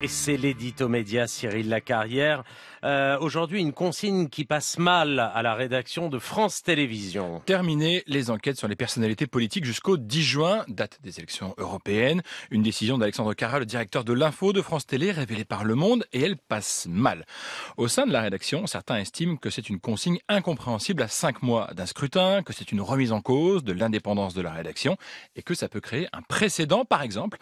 Et c'est l'édito média Cyril Lacarrière. Euh, Aujourd'hui, une consigne qui passe mal à la rédaction de France Télévisions. Terminer les enquêtes sur les personnalités politiques jusqu'au 10 juin, date des élections européennes. Une décision d'Alexandre Carra, le directeur de l'info de France Télé, révélée par Le Monde, et elle passe mal. Au sein de la rédaction, certains estiment que c'est une consigne incompréhensible à cinq mois d'un scrutin, que c'est une remise en cause de l'indépendance de la rédaction, et que ça peut créer un précédent, par exemple.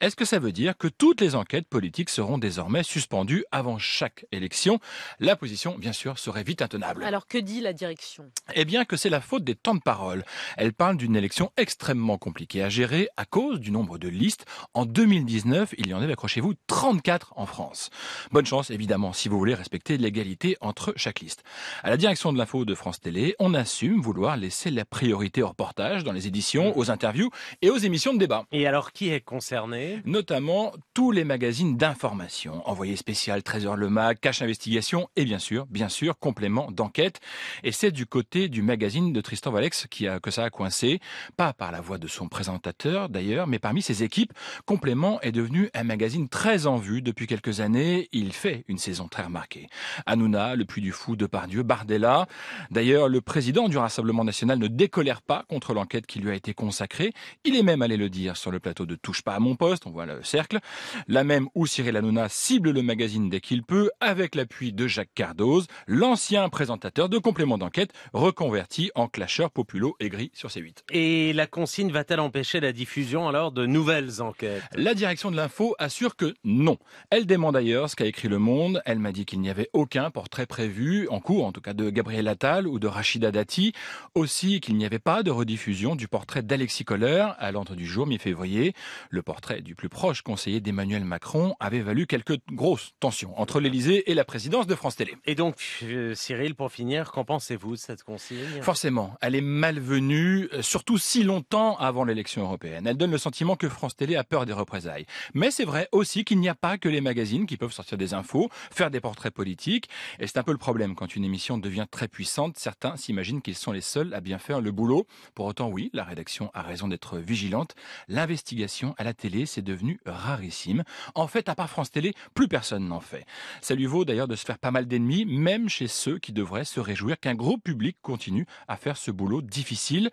Est-ce que ça veut dire que toutes les enquêtes politiques seront désormais suspendus avant chaque élection. La position, bien sûr, serait vite intenable. Alors que dit la direction Eh bien que c'est la faute des temps de parole. Elle parle d'une élection extrêmement compliquée à gérer à cause du nombre de listes. En 2019, il y en avait, accrochez-vous, 34 en France. Bonne chance, évidemment, si vous voulez respecter l'égalité entre chaque liste. À la direction de l'info de France Télé, on assume vouloir laisser la priorité au reportage, dans les éditions, aux interviews et aux émissions de débat. Et alors qui est concerné Notamment tous les magazines d'information d'information. Envoyé spécial, Trésor Le Mag, Cache Investigation et bien sûr, bien sûr, complément d'enquête. Et c'est du côté du magazine de Tristan Valex qui a, que ça a coincé. Pas par la voix de son présentateur d'ailleurs, mais parmi ses équipes. Complément est devenu un magazine très en vue depuis quelques années. Il fait une saison très remarquée. Hanouna, Le puits du Fou, de Pardieu, Bardella. D'ailleurs, le président du Rassemblement National ne décolère pas contre l'enquête qui lui a été consacrée. Il est même allé le dire sur le plateau de Touche pas à mon poste. On voit le cercle. La même où Cyril Hanouna cible le magazine dès qu'il peut, avec l'appui de Jacques Cardoz, l'ancien présentateur de compléments d'enquête, reconverti en clasheur populo aigri sur C8. Et la consigne va-t-elle empêcher la diffusion alors de nouvelles enquêtes La direction de l'info assure que non. Elle demande d'ailleurs ce qu'a écrit Le Monde. Elle m'a dit qu'il n'y avait aucun portrait prévu, en cours en tout cas, de Gabriel Attal ou de Rachida Dati. Aussi qu'il n'y avait pas de rediffusion du portrait d'Alexis Kohler à l'entre du jour mi-février. Le portrait du plus proche conseiller d'Emmanuel Macron avait valu quelques grosses tensions entre l'Elysée et la présidence de France Télé. Et donc, euh, Cyril, pour finir, qu'en pensez-vous de cette consigne Forcément, elle est malvenue, euh, surtout si longtemps avant l'élection européenne. Elle donne le sentiment que France Télé a peur des représailles. Mais c'est vrai aussi qu'il n'y a pas que les magazines qui peuvent sortir des infos, faire des portraits politiques. Et c'est un peu le problème quand une émission devient très puissante. Certains s'imaginent qu'ils sont les seuls à bien faire le boulot. Pour autant, oui, la rédaction a raison d'être vigilante. L'investigation à la télé, c'est devenu rarissime. En fait, à France Télé, plus personne n'en fait. Ça lui vaut d'ailleurs de se faire pas mal d'ennemis, même chez ceux qui devraient se réjouir qu'un gros public continue à faire ce boulot difficile.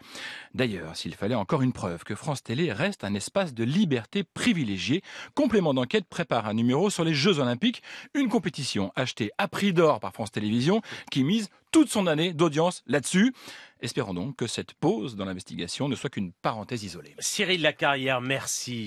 D'ailleurs, s'il fallait encore une preuve que France Télé reste un espace de liberté privilégié, Complément d'enquête prépare un numéro sur les Jeux Olympiques, une compétition achetée à prix d'or par France Télévisions qui mise toute son année d'audience là-dessus. Espérons donc que cette pause dans l'investigation ne soit qu'une parenthèse isolée. Cyril Lacarrière, merci.